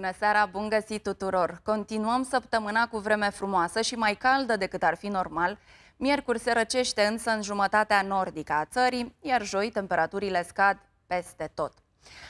Bună seara, bun găsit tuturor! Continuăm săptămâna cu vreme frumoasă și mai caldă decât ar fi normal. Miercuri se răcește însă în jumătatea nordică a țării, iar joi temperaturile scad peste tot.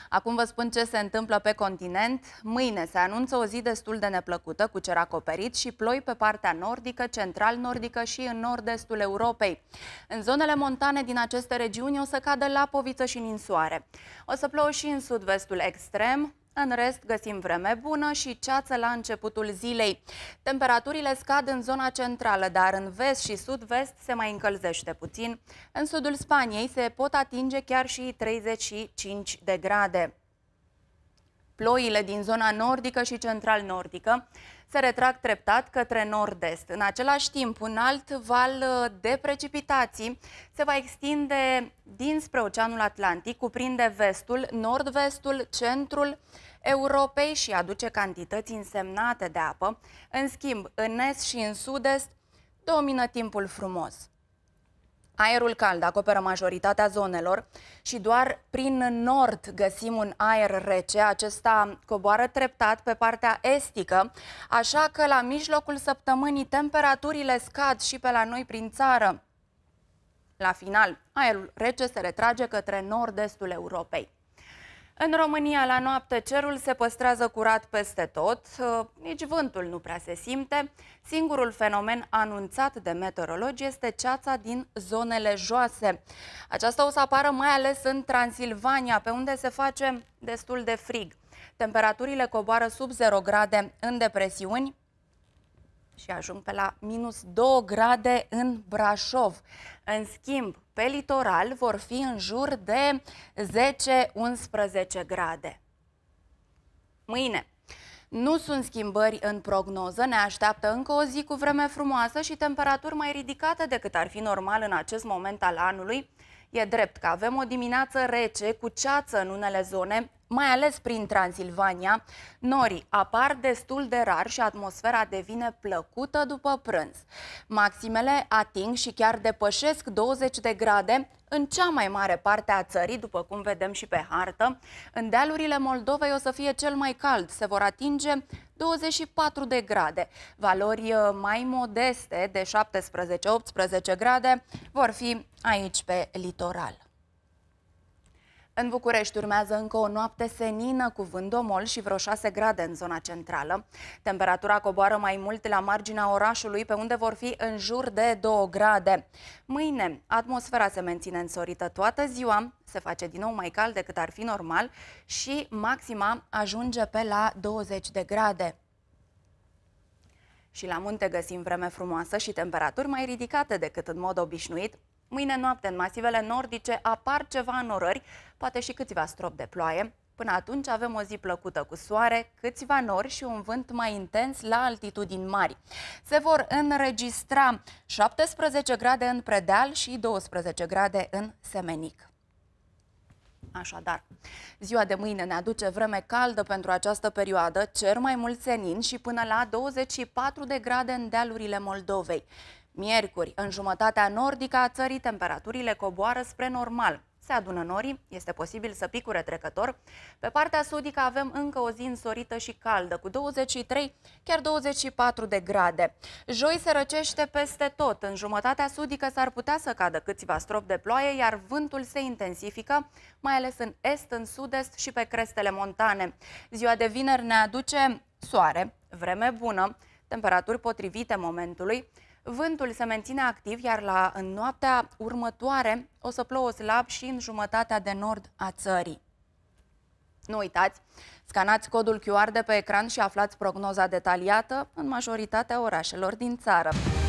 Acum vă spun ce se întâmplă pe continent. Mâine se anunță o zi destul de neplăcută, cu cer acoperit și ploi pe partea nordică, central-nordică și în nord-estul Europei. În zonele montane din aceste regiuni o să cadă lapoviță și ninsoare. O să plouă și în sud-vestul extrem, în rest, găsim vreme bună și ceață la începutul zilei. Temperaturile scad în zona centrală, dar în vest și sud-vest se mai încălzește puțin. În sudul Spaniei se pot atinge chiar și 35 de grade ploile din zona nordică și central-nordică se retrag treptat către nord-est. În același timp, un alt val uh, de precipitații se va extinde dinspre Oceanul Atlantic, cuprinde vestul, nord-vestul, centrul Europei și aduce cantități însemnate de apă. În schimb, în est și în sud-est domină timpul frumos. Aerul cald acoperă majoritatea zonelor și doar prin nord găsim un aer rece. Acesta coboară treptat pe partea estică, așa că la mijlocul săptămânii temperaturile scad și pe la noi prin țară. La final, aerul rece se retrage către nord-estul Europei. În România, la noapte, cerul se păstrează curat peste tot, uh, nici vântul nu prea se simte. Singurul fenomen anunțat de meteorologi este ceața din zonele joase. Aceasta o să apară mai ales în Transilvania, pe unde se face destul de frig. Temperaturile coboară sub 0 grade în depresiuni, și ajung pe la minus 2 grade în Brașov. În schimb, pe litoral vor fi în jur de 10-11 grade. Mâine, nu sunt schimbări în prognoză, ne așteaptă încă o zi cu vreme frumoasă și temperaturi mai ridicate decât ar fi normal în acest moment al anului. E drept că avem o dimineață rece cu ceață în unele zone, mai ales prin Transilvania, norii apar destul de rar și atmosfera devine plăcută după prânz. Maximele ating și chiar depășesc 20 de grade în cea mai mare parte a țării, după cum vedem și pe hartă. În dealurile Moldovei o să fie cel mai cald, se vor atinge 24 de grade. Valori uh, mai modeste de 17-18 grade vor fi aici pe litoral. În București urmează încă o noapte senină cu vânt domol și vreo 6 grade în zona centrală. Temperatura coboară mai mult la marginea orașului, pe unde vor fi în jur de 2 grade. Mâine, atmosfera se menține însorită toată ziua, se face din nou mai cald decât ar fi normal și maxima ajunge pe la 20 de grade. Și la munte găsim vreme frumoasă și temperaturi mai ridicate decât în mod obișnuit. Mâine noapte în masivele nordice apar ceva norări, poate și câțiva strop de ploaie. Până atunci avem o zi plăcută cu soare, câțiva nori și un vânt mai intens la altitudini mari. Se vor înregistra 17 grade în predeal și 12 grade în semenic. Așadar, ziua de mâine ne aduce vreme caldă pentru această perioadă, cer mai mult senin și până la 24 de grade în dealurile Moldovei. Miercuri, în jumătatea nordică a țării, temperaturile coboară spre normal. Se adună norii, este posibil să picure trecător. Pe partea sudică avem încă o zi însorită și caldă, cu 23, chiar 24 de grade. Joi se răcește peste tot. În jumătatea sudică s-ar putea să cadă câțiva strop de ploaie, iar vântul se intensifică, mai ales în est, în sud-est și pe crestele montane. Ziua de vineri ne aduce soare, vreme bună, temperaturi potrivite momentului, Vântul se menține activ, iar la în noaptea următoare o să plouă slab și în jumătatea de nord a țării. Nu uitați, scanați codul QR de pe ecran și aflați prognoza detaliată în majoritatea orașelor din țară.